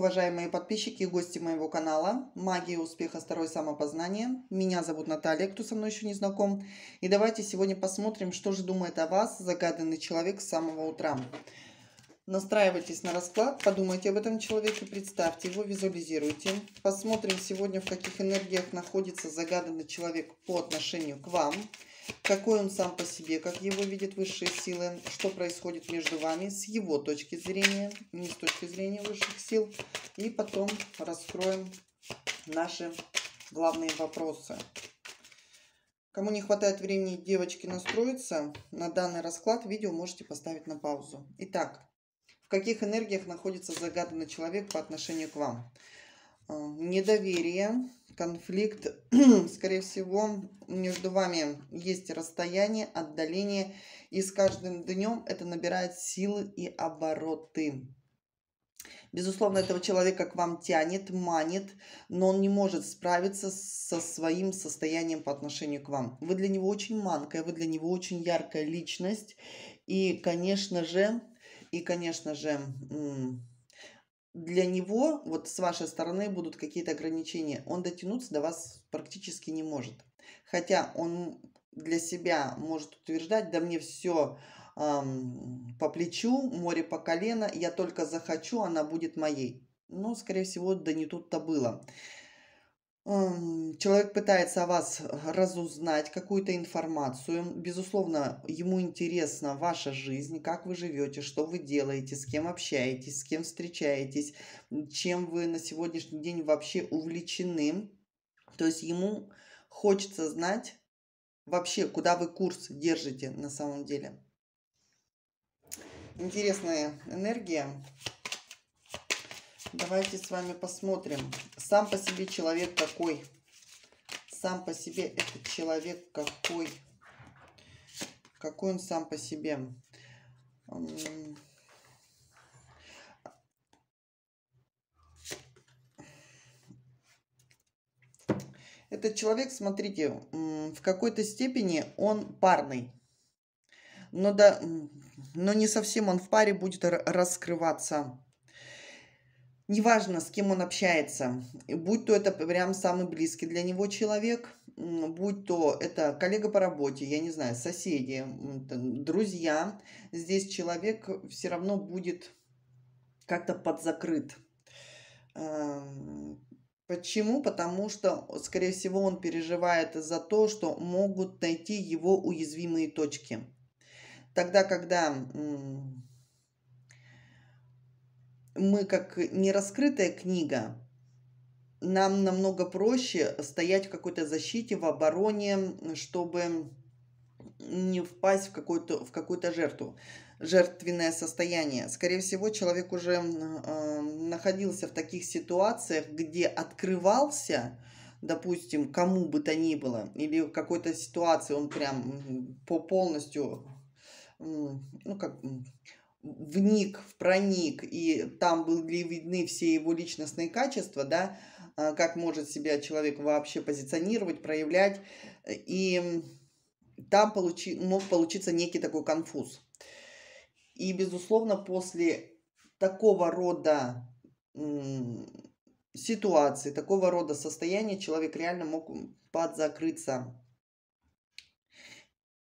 уважаемые подписчики и гости моего канала «Магия успеха. Второе самопознание». Меня зовут Наталья, кто со мной еще не знаком. И давайте сегодня посмотрим, что же думает о вас загаданный человек с самого утра. Настраивайтесь на расклад, подумайте об этом человеке, представьте его, визуализируйте. Посмотрим сегодня, в каких энергиях находится загаданный человек по отношению к вам – какой он сам по себе, как его видят высшие силы, что происходит между вами с его точки зрения, не с точки зрения высших сил. И потом раскроем наши главные вопросы. Кому не хватает времени, девочки, настроиться, на данный расклад видео можете поставить на паузу. Итак, в каких энергиях находится загаданный человек по отношению к вам? Э, недоверие, конфликт, скорее всего, между вами есть расстояние, отдаление, и с каждым днем это набирает силы и обороты. Безусловно, этого человека к вам тянет, манит, но он не может справиться со своим состоянием по отношению к вам. Вы для него очень манкая, вы для него очень яркая личность. И, конечно же, и, конечно же, м- для него, вот с вашей стороны будут какие-то ограничения. Он дотянуться до вас практически не может. Хотя он для себя может утверждать, да мне все эм, по плечу, море по колено, я только захочу, она будет моей. Но, скорее всего, да не тут-то было. Эм, человек пытается о вас э, разузнать какую-то информацию. Безусловно, ему интересна ваша жизнь, как вы живете, что вы делаете, с кем общаетесь, с кем встречаетесь, чем вы на сегодняшний день вообще увлечены. То есть ему хочется знать вообще, куда вы курс держите на самом деле. Интересная энергия. Давайте с вами посмотрим. Сам по себе человек какой? Сам по себе этот человек какой? Какой он сам по себе? Этот человек, смотрите, в какой-то степени он парный. Но, да, но не совсем он в паре будет раскрываться Неважно, с кем он общается, будь то это прям самый близкий для него человек, будь то это коллега по работе, я не знаю, соседи, друзья, здесь человек все равно будет как-то подзакрыт. Эм, почему? Потому что, скорее всего, он переживает за то, что могут найти его уязвимые точки. Тогда, когда мы как нераскрытая книга, нам намного проще стоять в какой-то защите, в обороне, чтобы не впасть в какую-то в какую-то жертву, жертвенное состояние. Скорее всего, человек уже э, находился в таких ситуациях, где открывался, допустим, кому бы то ни было, или в какой-то ситуации он прям по полностью, ну как вник, проник, и там были видны все его личностные качества, да, а, как может себя человек вообще позиционировать, проявлять, и там получи, мог получиться некий такой конфуз. И, безусловно, после такого рода ситуации, такого рода состояния человек реально мог подзакрыться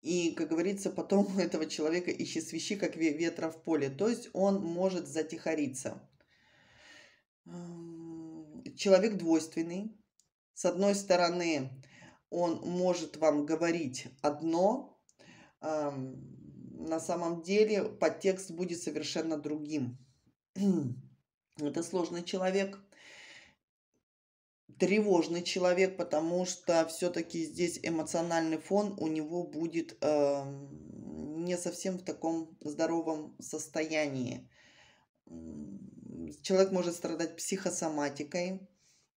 и, как говорится, потом у этого человека ищет свищи, как ветра в поле. То есть он может затихариться. Человек двойственный. С одной стороны, он может вам говорить одно, на самом деле подтекст будет совершенно другим. Это сложный человек – тревожный человек, потому что все-таки здесь эмоциональный фон у него будет э, не совсем в таком здоровом состоянии. Человек может страдать психосоматикой,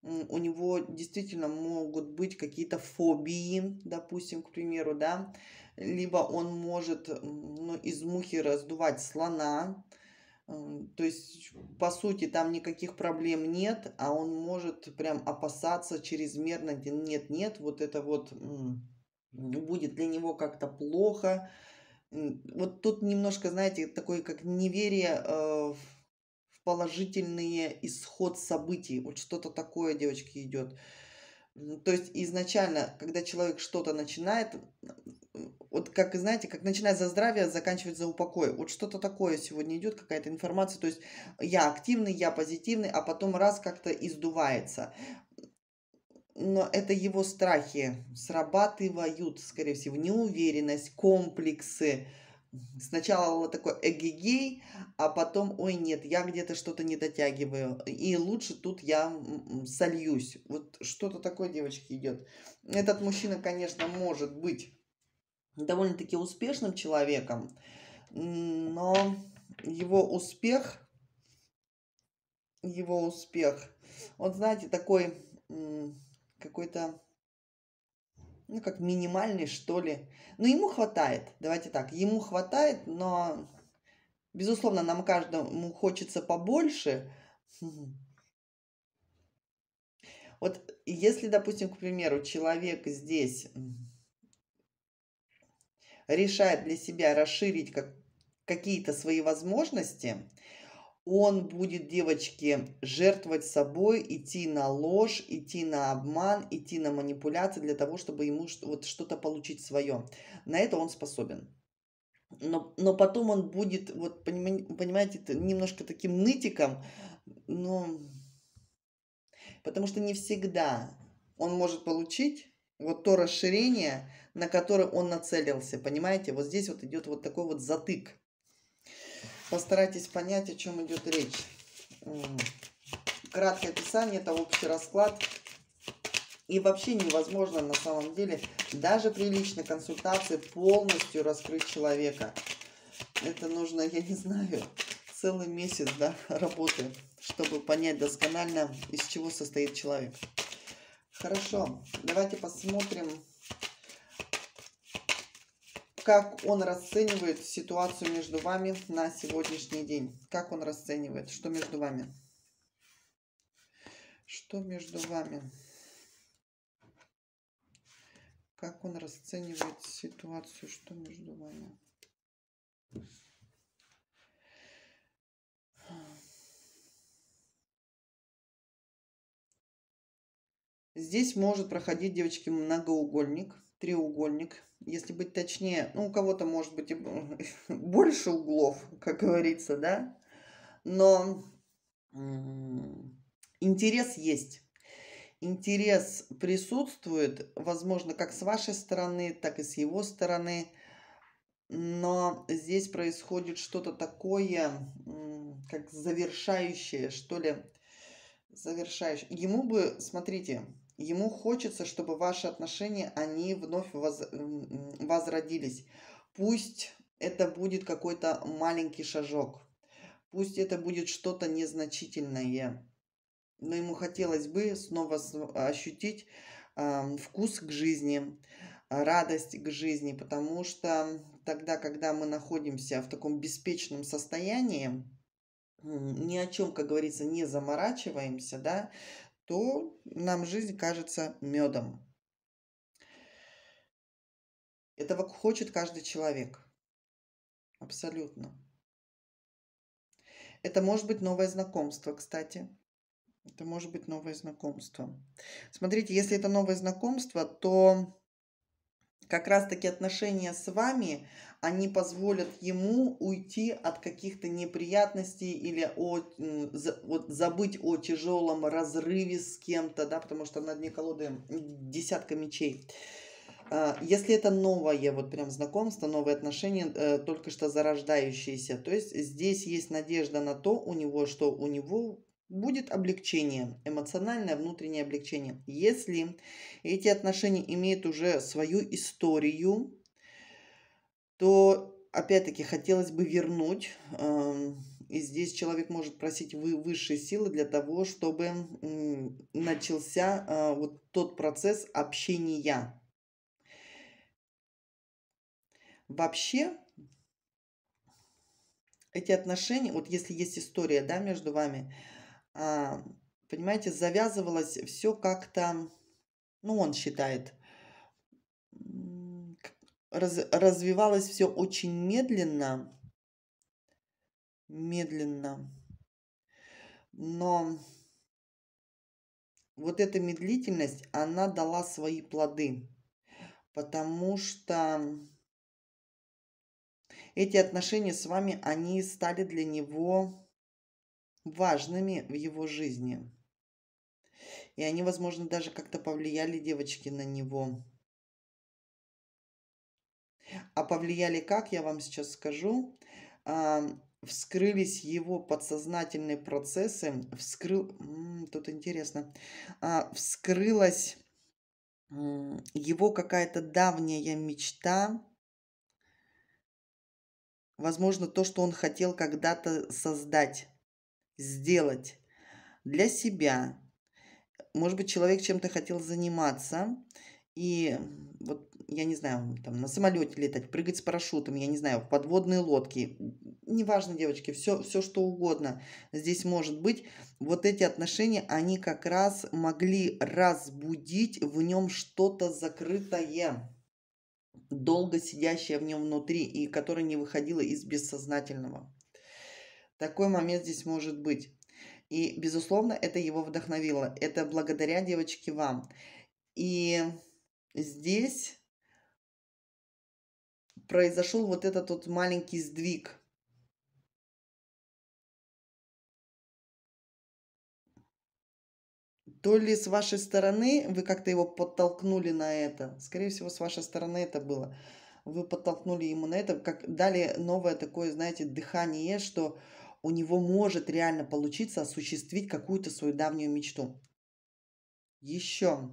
у него действительно могут быть какие-то фобии, допустим, к примеру, да, либо он может ну, из мухи раздувать слона, то есть, по сути, там никаких проблем нет, а он может прям опасаться чрезмерно, нет-нет, вот это вот ну, будет для него как-то плохо. Вот тут немножко, знаете, такое как неверие э, в положительный исход событий. Вот что-то такое, девочки, идет. То есть изначально, когда человек что-то начинает, вот как, знаете, как начинать за здравие, заканчивать за упокой. Вот что-то такое сегодня идет, какая-то информация. То есть я активный, я позитивный, а потом раз как-то издувается. Но это его страхи срабатывают, скорее всего, неуверенность, комплексы. Сначала такой эгегей, а потом, ой, нет, я где-то что-то не дотягиваю. И лучше тут я сольюсь. Вот что-то такое, девочки, идет. Этот мужчина, конечно, может быть довольно-таки успешным человеком, но его успех, его успех, он, знаете, такой какой-то, ну, как минимальный, что ли. Но ему хватает, давайте так, ему хватает, но, безусловно, нам каждому хочется побольше. Вот если, допустим, к примеру, человек здесь решает для себя расширить как, какие-то свои возможности, он будет, девочке жертвовать собой, идти на ложь, идти на обман, идти на манипуляции для того, чтобы ему вот что-то получить свое. На это он способен. Но, но потом он будет, вот понимаете, немножко таким нытиком, но... Потому что не всегда он может получить вот то расширение, на которое он нацелился, понимаете? Вот здесь вот идет вот такой вот затык. Постарайтесь понять, о чем идет речь. Краткое описание, это общий расклад. И вообще невозможно на самом деле, даже при личной консультации, полностью раскрыть человека. Это нужно, я не знаю, целый месяц да, работы, чтобы понять досконально, из чего состоит человек. Хорошо, давайте посмотрим, как он расценивает ситуацию между вами на сегодняшний день. Как он расценивает, что между вами. Что между вами. Как он расценивает ситуацию, что между вами. Здесь может проходить, девочки, многоугольник, треугольник. Если быть точнее, ну, у кого-то может быть и больше углов, как говорится, да. Но интерес есть. Интерес присутствует, возможно, как с вашей стороны, так и с его стороны. Но здесь происходит что-то такое, как завершающее, что ли, завершающее. Ему бы, смотрите, Ему хочется, чтобы ваши отношения, они вновь воз... возродились. Пусть это будет какой-то маленький шажок. Пусть это будет что-то незначительное. Но ему хотелось бы снова ощутить э, вкус к жизни, радость к жизни, потому что тогда, когда мы находимся в таком беспечном состоянии, ни о чем, как говорится, не заморачиваемся, да, то нам жизнь кажется медом. Этого хочет каждый человек. Абсолютно. Это может быть новое знакомство, кстати. Это может быть новое знакомство. Смотрите, если это новое знакомство, то как раз-таки отношения с вами, они позволят ему уйти от каких-то неприятностей или от, вот, забыть о тяжелом разрыве с кем-то, да, потому что на дне колоды десятка мечей. А, если это новое, вот прям знакомство, новые отношения, э, только что зарождающиеся, то есть здесь есть надежда на то у него, что у него будет облегчение, эмоциональное внутреннее облегчение. Если эти отношения имеют уже свою историю, то опять-таки хотелось бы вернуть, эм, и здесь человек может просить вы высшие силы для того, чтобы начался э, вот тот процесс общения. Вообще, эти отношения, вот если есть история, да, между вами, а, понимаете, завязывалось все как-то, ну, он считает, раз, развивалось все очень медленно, медленно, но вот эта медлительность, она дала свои плоды, потому что эти отношения с вами, они стали для него важными в его жизни. И они, возможно, даже как-то повлияли девочки на него. А повлияли как, я вам сейчас скажу. А, вскрылись его подсознательные процессы. Вскрыл... Тут интересно. А, вскрылась его какая-то давняя мечта, возможно, то, что он хотел когда-то создать сделать для себя. Может быть, человек чем-то хотел заниматься, и вот, я не знаю, там на самолете летать, прыгать с парашютом, я не знаю, в подводные лодки, неважно, девочки, все, все что угодно здесь может быть. Вот эти отношения, они как раз могли разбудить в нем что-то закрытое, долго сидящее в нем внутри и которое не выходило из бессознательного. Такой момент здесь может быть. И, безусловно, это его вдохновило. Это благодаря девочке вам. И здесь произошел вот этот вот маленький сдвиг. То ли с вашей стороны вы как-то его подтолкнули на это. Скорее всего, с вашей стороны это было. Вы подтолкнули ему на это. Как дали новое такое, знаете, дыхание, что у него может реально получиться осуществить какую-то свою давнюю мечту. Еще,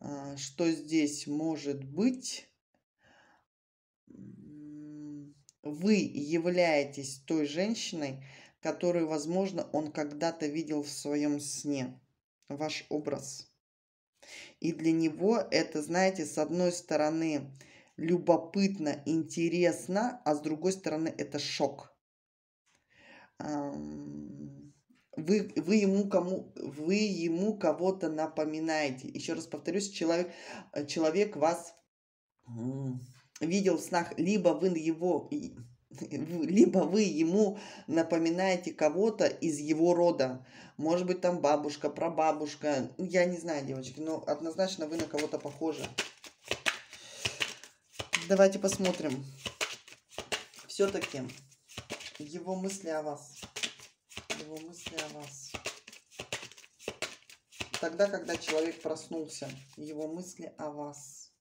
а, что здесь может быть? Вы являетесь той женщиной, которую, возможно, он когда-то видел в своем сне. Ваш образ. И для него это, знаете, с одной стороны любопытно, интересно, а с другой стороны это шок – вы, вы ему кому вы ему кого-то напоминаете. Еще раз повторюсь, человек, э, человек вас видел в снах, либо вы его либо вы ему напоминаете кого-то из его рода. Может быть, там бабушка, прабабушка. Ну, я не знаю, девочки, но однозначно вы на кого-то похожи. Давайте посмотрим. Все-таки его мысли о вас. Его мысли о вас. Тогда, когда человек проснулся, его мысли о вас.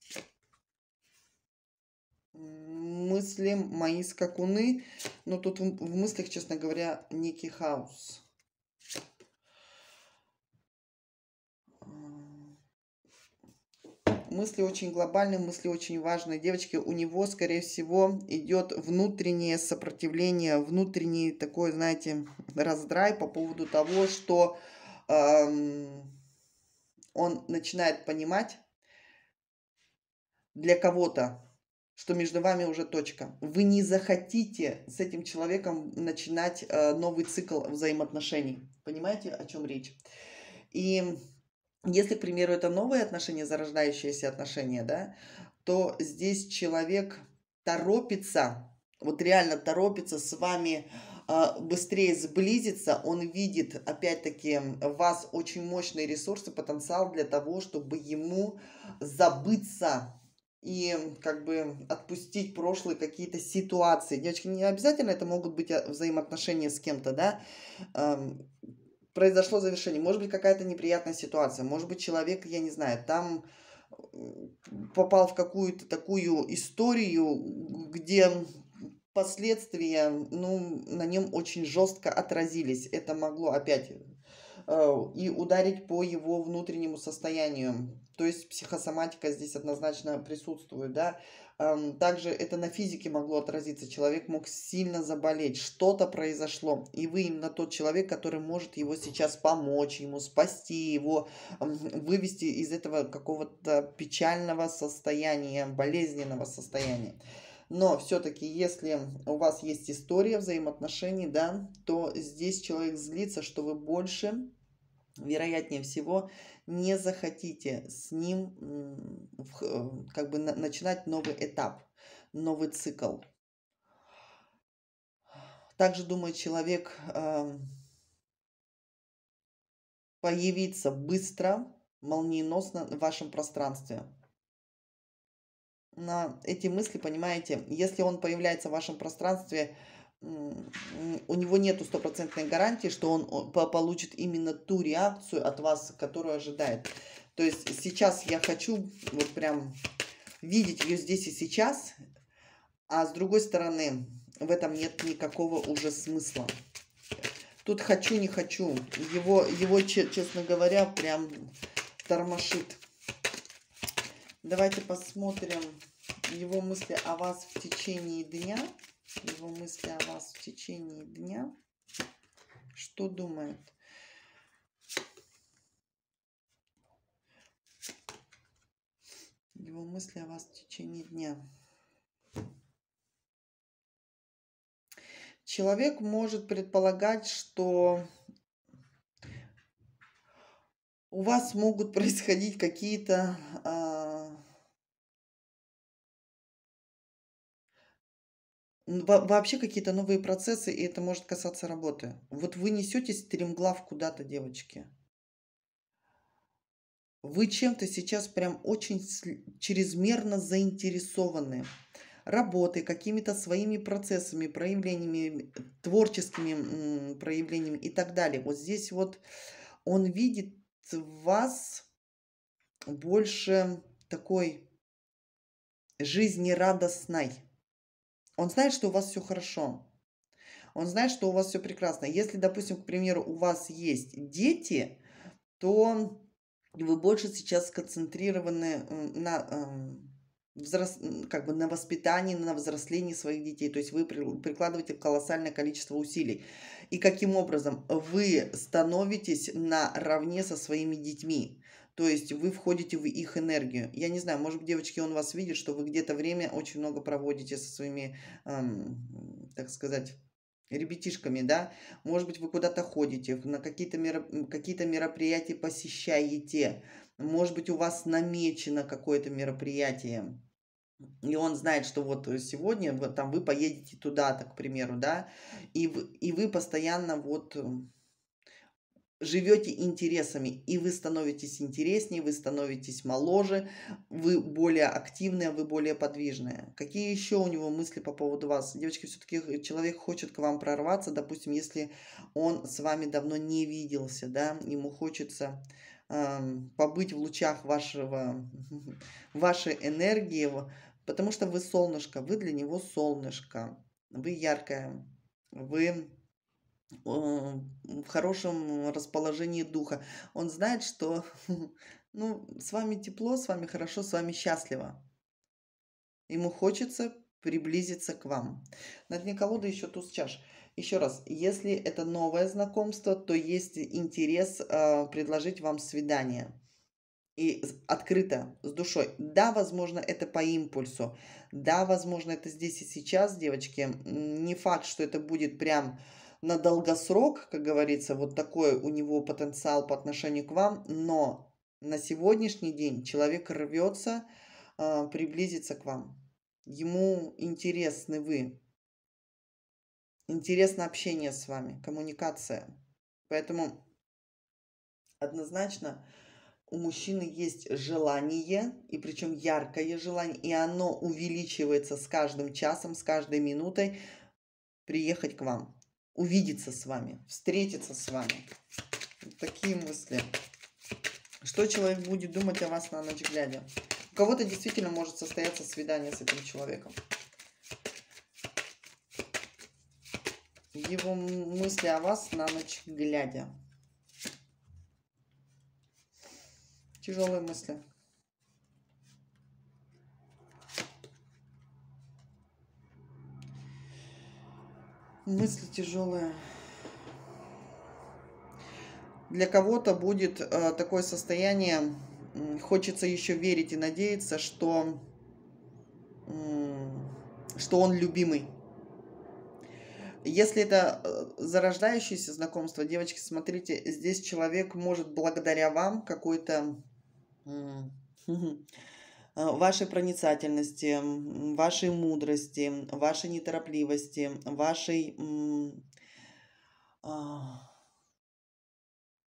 Мысли мои скакуны, но тут в мыслях, честно говоря, некий хаос. мысли очень глобальные, мысли очень важные. Девочки, у него, скорее всего, идет внутреннее сопротивление, внутренний такой, знаете, раздрай по поводу того, что эм, он начинает понимать для кого-то, что между вами уже точка. Вы не захотите с этим человеком начинать э, новый цикл взаимоотношений. Понимаете, о чем речь? И если, к примеру, это новые отношения, зарождающиеся отношения, да, то здесь человек торопится, вот реально торопится с вами а, быстрее сблизиться, он видит, опять-таки, в вас очень мощные ресурсы, потенциал для того, чтобы ему забыться и как бы отпустить прошлые какие-то ситуации. Девочки, не обязательно это могут быть а, взаимоотношения с кем-то, да, произошло завершение, может быть какая-то неприятная ситуация, может быть человек, я не знаю, там попал в какую-то такую историю, где последствия, ну, на нем очень жестко отразились. Это могло опять э, и ударить по его внутреннему состоянию то есть психосоматика здесь однозначно присутствует, да. Также это на физике могло отразиться. Человек мог сильно заболеть, что-то произошло, и вы именно тот человек, который может его сейчас помочь, ему спасти его, вывести из этого какого-то печального состояния, болезненного состояния. Но все-таки, если у вас есть история взаимоотношений, да, то здесь человек злится, что вы больше вероятнее всего, не захотите с ним э, как бы начинать новый этап, новый цикл. Также, думаю, человек эм, появится быстро, молниеносно в вашем пространстве. На эти мысли, понимаете, если он появляется в вашем пространстве – у него нету стопроцентной гарантии, что он получит именно ту реакцию от вас, которую ожидает. То есть сейчас я хочу вот прям видеть ее здесь и сейчас, а с другой стороны в этом нет никакого уже смысла. Тут хочу, не хочу. Его, его честно говоря, прям тормошит. Давайте посмотрим его мысли о вас в течение дня его мысли о вас в течение дня. Что думает? Его мысли о вас в течение дня. Человек может предполагать, что у вас могут происходить какие-то а, вообще какие-то новые процессы, и это может касаться работы. Вот вы несетесь стремглав куда-то, девочки. Вы чем-то сейчас прям очень чрезмерно заинтересованы. Работой, какими-то своими процессами, проявлениями, творческими проявлениями и так далее. Вот здесь вот он видит вас больше такой жизнерадостной. Он знает, что у вас все хорошо. Он знает, что у вас все прекрасно. Если, допустим, к примеру, у вас есть дети, то вы больше сейчас сконцентрированы э, на эм, взрос... как бы на воспитании, на взрослении своих детей. То есть вы прикладываете колоссальное количество усилий. И каким образом вы становитесь наравне со своими детьми. То есть вы входите в их энергию. Я не знаю, может, девочки, он вас видит, что вы где-то время очень много проводите со своими, эм, так сказать, ребятишками, да, может быть, вы куда-то ходите, на какие-то меро... какие мероприятия посещаете, может быть, у вас намечено какое-то мероприятие, и он знает, что вот сегодня вот, там вы поедете туда так к примеру, да, и, и вы постоянно вот живете интересами, и вы становитесь интереснее, вы становитесь моложе, вы более активная, вы более подвижная. Какие еще у него мысли по поводу вас? Девочки, все-таки человек хочет к вам прорваться, допустим, если он с вами давно не виделся, да, ему хочется э, побыть в лучах вашего, вашей энергии, потому что вы солнышко, вы для него солнышко, вы яркая, вы в хорошем расположении духа. Он знает, что ну, с вами тепло, с вами хорошо, с вами счастливо. Ему хочется приблизиться к вам. На дне колоды еще туз чаш. Еще раз, если это новое знакомство, то есть интерес э, предложить вам свидание. И открыто, с душой. Да, возможно, это по импульсу. Да, возможно, это здесь и сейчас, девочки. Не факт, что это будет прям на долгосрок, как говорится, вот такой у него потенциал по отношению к вам, но на сегодняшний день человек рвется э, приблизиться к вам. Ему интересны вы. Интересно общение с вами, коммуникация. Поэтому однозначно у мужчины есть желание, и причем яркое желание, и оно увеличивается с каждым часом, с каждой минутой приехать к вам увидеться с вами, встретиться с вами. Вот такие мысли. Что человек будет думать о вас на ночь глядя? У кого-то действительно может состояться свидание с этим человеком. Его мысли о вас на ночь глядя. Тяжелые мысли. мысли тяжелые Для кого-то будет э, такое состояние, э, хочется еще верить и надеяться, что, э, что он любимый. Если это э, зарождающееся знакомство, девочки, смотрите, здесь человек может благодаря вам какой-то Э, вашей проницательности, вашей мудрости, вашей неторопливости, вашей, а,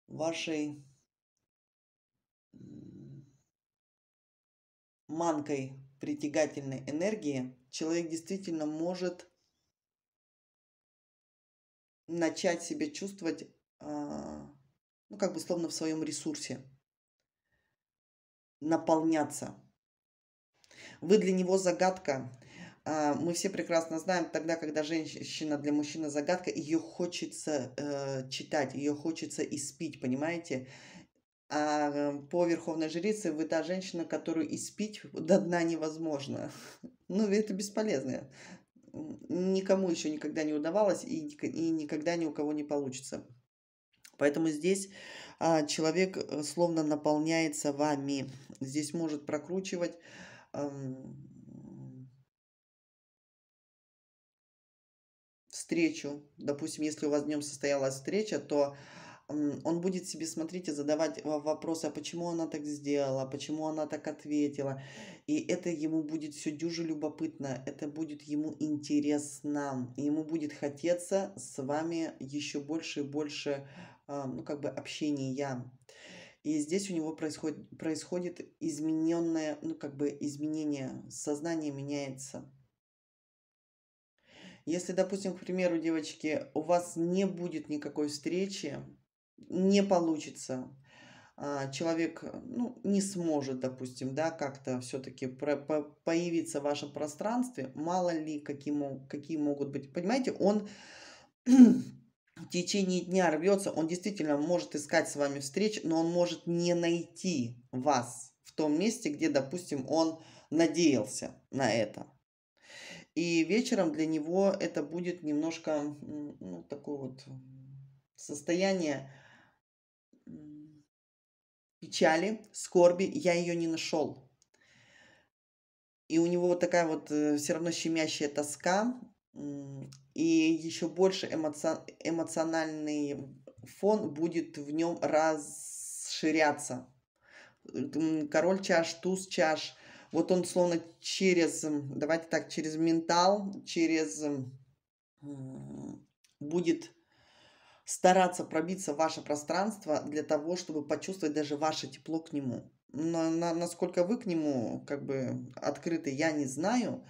вашей манкой притягательной энергии человек действительно может начать себя чувствовать, а, ну, как бы словно в своем ресурсе, наполняться – вы для него загадка. А, мы все прекрасно знаем, тогда, когда женщина для мужчины загадка, ее хочется э, читать, ее хочется испить, понимаете? А э, по верховной жрице вы та женщина, которую испить до дна невозможно. Ну, это бесполезно. Никому еще никогда не удавалось и, и никогда ни у кого не получится. Поэтому здесь а, человек э, словно наполняется вами. Здесь может прокручивать встречу, допустим, если у вас днем состоялась встреча, то он будет себе смотреть и задавать вопросы, а почему она так сделала, почему она так ответила. И это ему будет все дюже любопытно, это будет ему интересно, ему будет хотеться с вами еще больше и больше а, ну, как бы общения. И здесь у него происходит, происходит измененное, ну как бы изменение, сознание меняется. Если, допустим, к примеру, девочки, у вас не будет никакой встречи, не получится, а, человек ну, не сможет, допустим, да, как-то все-таки появиться в вашем пространстве, мало ли какие, какие могут быть. Понимаете, он в течение дня рвется, он действительно может искать с вами встреч, но он может не найти вас в том месте, где, допустим, он надеялся на это. И вечером для него это будет немножко ну, такое вот состояние печали, скорби, я ее не нашел. И у него вот такая вот э, все равно щемящая тоска, и еще больше эмоци... эмоциональный фон будет в нем расширяться. Король чаш, туз чаш. Вот он словно через, давайте так, через ментал, через будет стараться пробиться в ваше пространство для того, чтобы почувствовать даже ваше тепло к нему. Но на, насколько вы к нему как бы открыты, я не знаю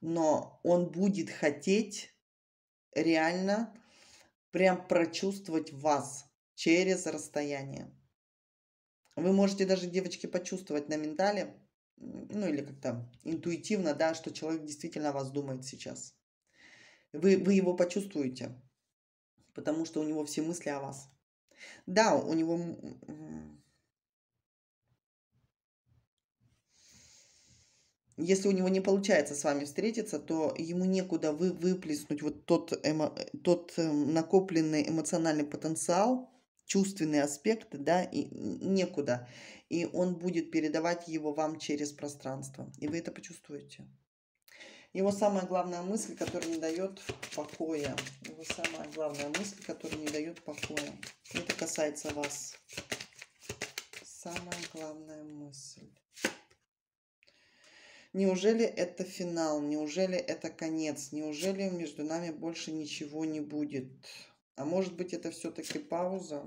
но он будет хотеть реально прям прочувствовать вас через расстояние. Вы можете даже, девочки, почувствовать на ментале, ну или как-то интуитивно, да, что человек действительно о вас думает сейчас. Вы, вы его почувствуете, потому что у него все мысли о вас. Да, у него если у него не получается с вами встретиться, то ему некуда вы, выплеснуть вот тот, эмо, тот эм, накопленный эмоциональный потенциал, чувственные аспекты, да, и некуда. И он будет передавать его вам через пространство. И вы это почувствуете. Его самая главная мысль, которая не дает покоя. Его самая главная мысль, которая не дает покоя. Это касается вас. Самая главная мысль. Неужели это финал? Неужели это конец? Неужели между нами больше ничего не будет? А может быть, это все-таки пауза?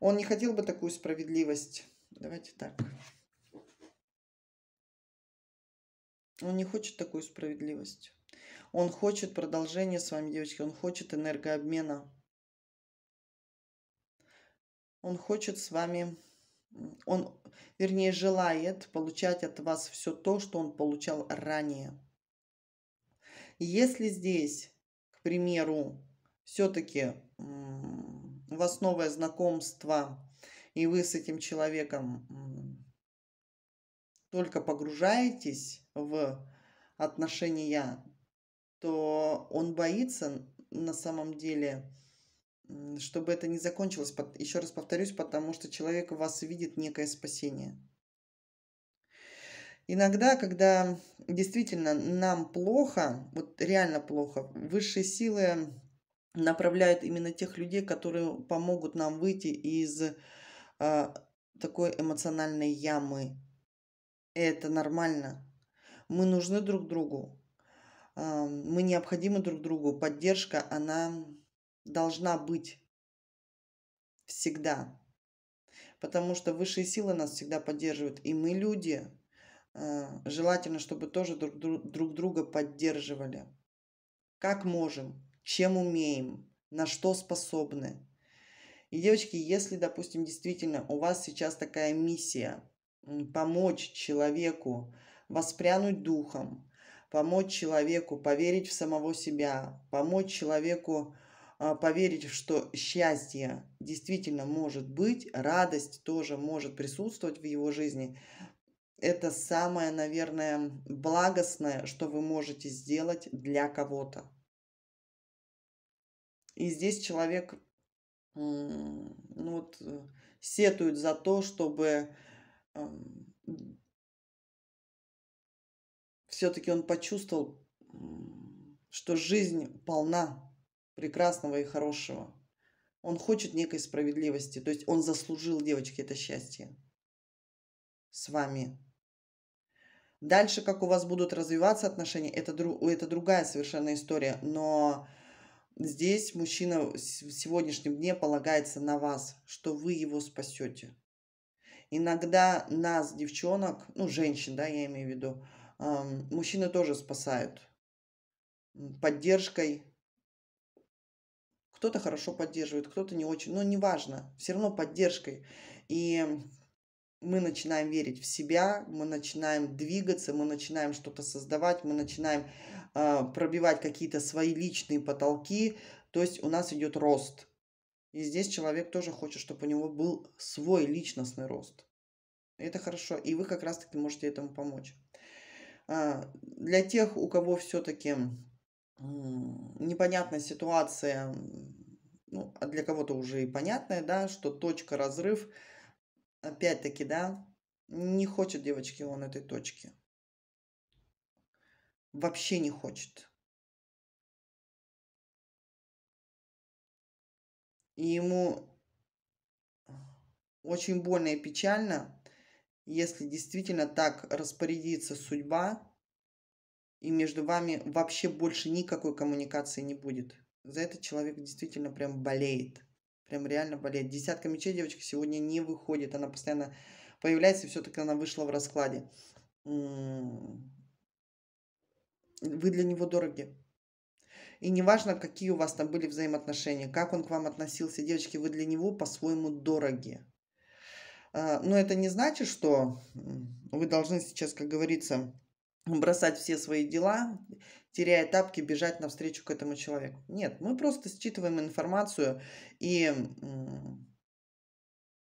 Он не хотел бы такую справедливость. Давайте так. Он не хочет такую справедливость. Он хочет продолжения с вами, девочки. Он хочет энергообмена. Он хочет с вами... Он вернее желает получать от вас все то, что он получал ранее. Если здесь, к примеру, все-таки у вас новое знакомство, и вы с этим человеком только погружаетесь в отношения, то он боится на самом деле чтобы это не закончилось, еще раз повторюсь, потому что человек в вас видит некое спасение. Иногда, когда действительно нам плохо, вот реально плохо, высшие силы направляют именно тех людей, которые помогут нам выйти из э, такой эмоциональной ямы. Это нормально. Мы нужны друг другу. Э, мы необходимы друг другу. Поддержка, она должна быть всегда. Потому что высшие силы нас всегда поддерживают. И мы люди, э, желательно, чтобы тоже друг, друг друг друга поддерживали. Как можем, чем умеем, на что способны. И, девочки, если, допустим, действительно у вас сейчас такая миссия помочь человеку воспрянуть духом, помочь человеку поверить в самого себя, помочь человеку а, поверить, что счастье действительно может быть, радость тоже может присутствовать в его жизни, это самое, наверное, благостное, что вы можете сделать для кого-то. И здесь человек ну, вот, э, сетует за то, чтобы все-таки он почувствовал, что жизнь полна прекрасного и хорошего. Он хочет некой справедливости, то есть он заслужил, девочки, это счастье с вами. Дальше, как у вас будут развиваться отношения, это, дру, это другая совершенно история, но здесь мужчина в сегодняшнем дне полагается на вас, что вы его спасете. Иногда нас, девчонок, ну, женщин, да, я имею в виду, мужчины тоже спасают поддержкой, кто-то хорошо поддерживает, кто-то не очень, но неважно, все равно поддержкой. И мы начинаем верить в себя, мы начинаем двигаться, мы начинаем что-то создавать, мы начинаем э, пробивать какие-то свои личные потолки, то есть у нас идет рост. И здесь человек тоже хочет, чтобы у него был свой личностный рост. Это хорошо, и вы как раз-таки можете этому помочь. Э, для тех, у кого все-таки непонятная ситуация, ну, а для кого-то уже и понятная, да, что точка разрыв, опять-таки, да, не хочет девочки он этой точки. Вообще не хочет. И ему очень больно и печально, если действительно так распорядится судьба, и между вами вообще больше никакой коммуникации не будет. За это человек действительно прям болеет. Прям реально болеет. Десятка мечей девочка сегодня не выходит. Она постоянно появляется, и все-таки она вышла в раскладе. Вы для него дороги. И неважно, какие у вас там были взаимоотношения, как он к вам относился, девочки, вы для него по-своему дороги. А, но это не значит, что вы должны сейчас, как говорится, бросать все свои дела, теряя тапки, бежать навстречу к этому человеку. Нет, мы просто считываем информацию и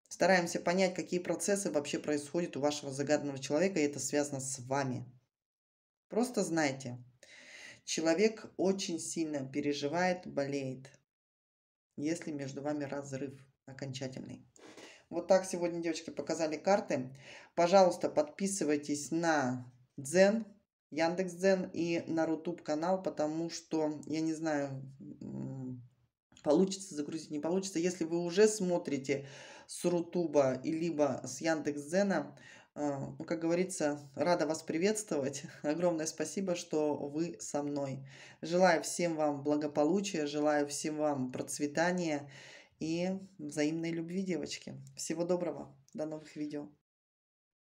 стараемся понять, какие процессы вообще происходят у вашего загаданного человека, и это связано с вами. Просто знайте, человек очень сильно переживает, болеет, если между вами разрыв окончательный. Вот так сегодня, девочки, показали карты. Пожалуйста, подписывайтесь на Дзен, Яндекс Дзен и на Рутуб канал, потому что, я не знаю, получится загрузить, не получится. Если вы уже смотрите с Рутуба и либо с Яндекс.Дзена, э, ну, как говорится, рада вас приветствовать. Огромное спасибо, что вы со мной. Желаю всем вам благополучия, желаю всем вам процветания и взаимной любви, девочки. Всего доброго. До новых видео.